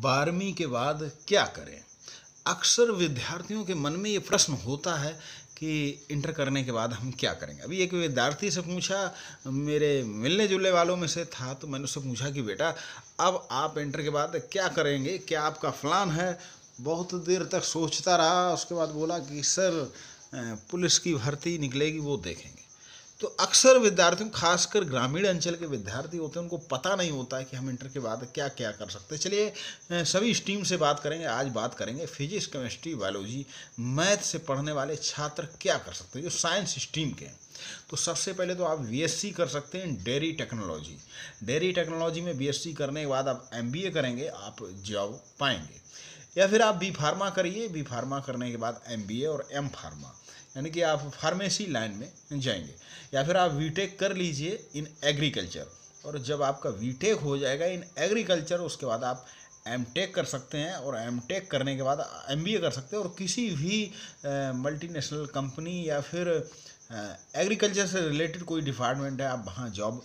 बारहवीं के बाद क्या करें अक्सर विद्यार्थियों के मन में ये प्रश्न होता है कि इंटर करने के बाद हम क्या करेंगे अभी एक विद्यार्थी से पूछा मेरे मिलने जुलने वालों में से था तो मैंने उससे पूछा कि बेटा अब आप इंटर के बाद क्या करेंगे क्या आपका प्लान है बहुत देर तक सोचता रहा उसके बाद बोला कि सर पुलिस की भर्ती निकलेगी वो देखेंगे तो अक्सर विद्यार्थियों खासकर ग्रामीण अंचल के विद्यार्थी होते हैं उनको पता नहीं होता है कि हम इंटर के बाद क्या क्या कर सकते हैं चलिए सभी स्ट्रीम से बात करेंगे आज बात करेंगे फिजिक्स केमिस्ट्री बायोलॉजी मैथ से पढ़ने वाले छात्र क्या कर सकते हैं जो साइंस स्ट्रीम के हैं तो सबसे पहले तो आप बीएससी कर सकते हैं डेयरी टेक्नोलॉजी डेयरी टेक्नोलॉजी में बीएससी करने के बाद आप एमबीए करेंगे आप जॉब पाएंगे या फिर आप बी फार्मा करिए बी फार्मा करने के बाद एमबीए और एम फार्मा यानी कि आप फार्मेसी लाइन में जाएंगे या फिर आप वीटेक कर लीजिए इन एग्रीकल्चर और जब आपका वीटेक हो जाएगा इन एग्रीकल्चर उसके बाद आप एम टेक कर सकते हैं और एम टेक करने के बाद एम बी ए कर सकते हैं और किसी भी मल्टीनेशनल कंपनी या फिर एग्रीकल्चर से रिलेटेड कोई डिपार्टमेंट है आप वहाँ जॉब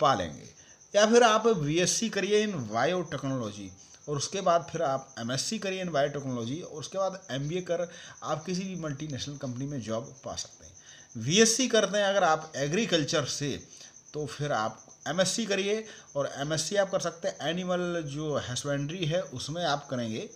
पा लेंगे या फिर आप बी एस सी करिए इन बायो टेक्नोलॉजी और उसके बाद फिर आप एमएससी करिए इन बायोटेक्नोलॉजी और उसके बाद एमबीए कर आप किसी भी मल्टीनेशनल कंपनी में जॉब पा सकते हैं वीएससी करते हैं अगर आप एग्रीकल्चर से तो फिर आप एमएससी करिए और एमएससी आप कर सकते हैं एनिमल जो हस्बेंड्री है उसमें आप करेंगे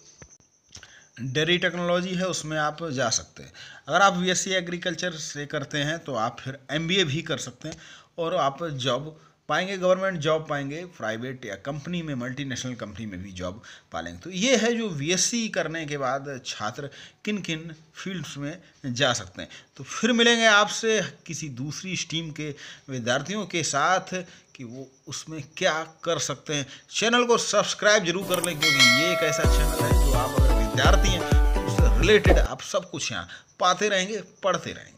डेयरी टेक्नोलॉजी है उसमें आप जा सकते हैं अगर आप सी एग्रीकल्चर से करते हैं तो आप फिर ए भी कर सकते हैं और आप जॉब पाएंगे गवर्नमेंट जॉब पाएंगे प्राइवेट या कंपनी में मल्टीनेशनल कंपनी में भी जॉब पालेंगे तो ये है जो बीएससी करने के बाद छात्र किन किन फील्ड्स में जा सकते हैं तो फिर मिलेंगे आपसे किसी दूसरी स्ट्रीम के विद्यार्थियों के साथ कि वो उसमें क्या कर सकते हैं चैनल को सब्सक्राइब जरूर कर लें क्योंकि ये एक ऐसा चैनल है जो आप अगर विद्यार्थी हैं तो उससे रिलेटेड आप सब कुछ यहाँ पाते रहेंगे पढ़ते रहेंगे